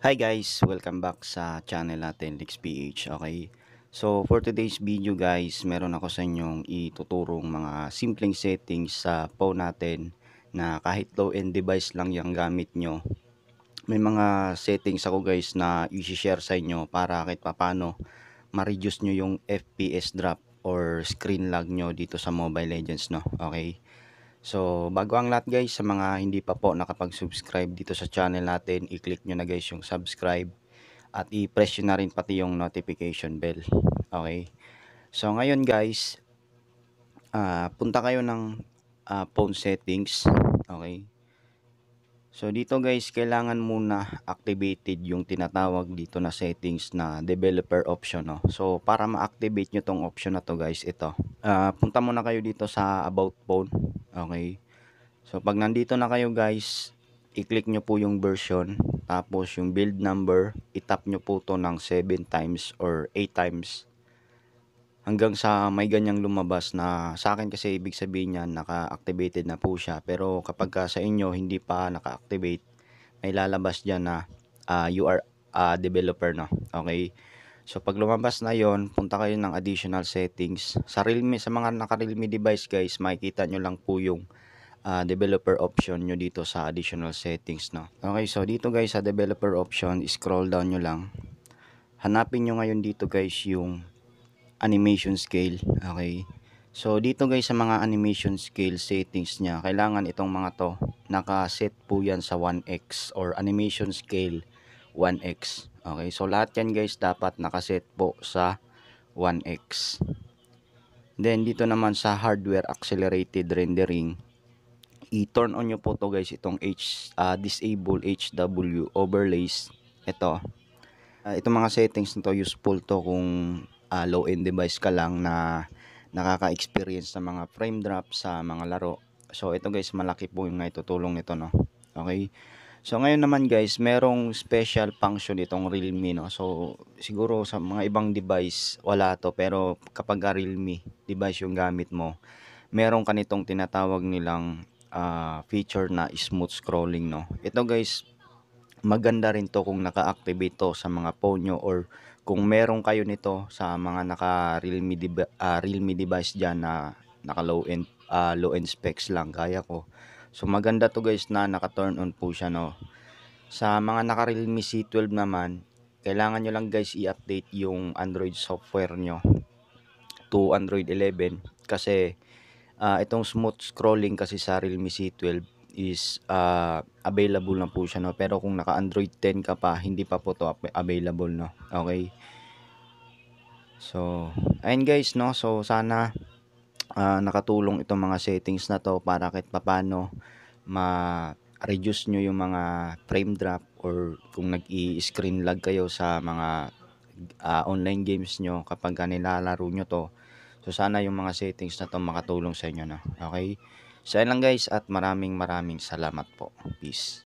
Hi guys, welcome back sa channel natin LixPH, okay? So for today's video guys, meron ako sa inyong ituturong mga simpleng settings sa phone natin na kahit low-end device lang yung gamit nyo. May mga settings ako guys na i-share sa inyo para kahit papano ma-reduce nyo yung FPS drop or screen lag nyo dito sa Mobile Legends, no? Okay? So, bago ang lahat guys, sa mga hindi pa po nakapag-subscribe dito sa channel natin, i-click nyo na guys yung subscribe at i-press nyo na rin pati yung notification bell. Okay? So, ngayon guys, uh, punta kayo ng uh, phone settings. Okay? So dito guys, kailangan muna activated yung tinatawag dito na settings na developer option. No? So para ma-activate nyo tong option na to guys, ito. Uh, punta muna kayo dito sa about phone. Okay. So pag nandito na kayo guys, i-click nyo po yung version. Tapos yung build number, itap nyo po to ng 7 times or 8 times hanggang sa may ganyang lumabas na sa akin kasi ibig sabihin niyan naka-activated na po siya pero kapag ka ah, sa inyo hindi pa naka-activate may lalabas diyan na uh, you are a developer no okay so pag lumabas na yon punta kayo ng additional settings sa Realme sa mga naka Realme device guys makikita nyo lang po yung uh, developer option nyo dito sa additional settings no okay so dito guys sa developer option scroll down nyo lang hanapin nyo ngayon dito guys yung animation scale. Okay. So, dito guys sa mga animation scale settings niya, kailangan itong mga to. Naka-set po yan sa 1x or animation scale 1x. Okay. So, lahat yan guys dapat naka set po sa 1x. Then, dito naman sa hardware accelerated rendering, i-turn on nyo po to guys, itong H, uh, disable HW overlays. Ito. Uh, itong mga settings nito useful to kung uh, low-end device ka lang na nakaka-experience ng mga frame drop sa mga laro. So ito guys, malaki po yung itutulong nito no. Okay? So ngayon naman guys, merong special function itong Realme no. So siguro sa mga ibang device wala to pero kapag Realme device yung gamit mo, meron kanitong tinatawag nilang uh, feature na smooth scrolling no. Ito guys, maganda rin to kung naka-activate to sa mga phone nyo or kung meron kayo nito sa mga naka Realme, de- uh, ah, Realme device dyan na naka low end, uh, ah, low end specs lang kaya ko. So maganda to guys na naka-turn on po siya no. Sa mga naka Realme C12 naman, kailangan nyo lang guys i-update yung Android software nyo to Android 11 kasi uh, itong smooth scrolling kasi sa Realme C12 is uh, available na po siya no pero kung naka Android 10 ka pa hindi pa po to available no okay so ayun guys no so sana uh, nakatulong itong mga settings na to para kahit papano ma reduce nyo yung mga frame drop or kung nag-i-screen lag kayo sa mga uh, online games nyo kapag nilalaro nyo to. So sana yung mga settings na to makatulong sa inyo na. Okay? So, lang guys at maraming maraming salamat po. Peace.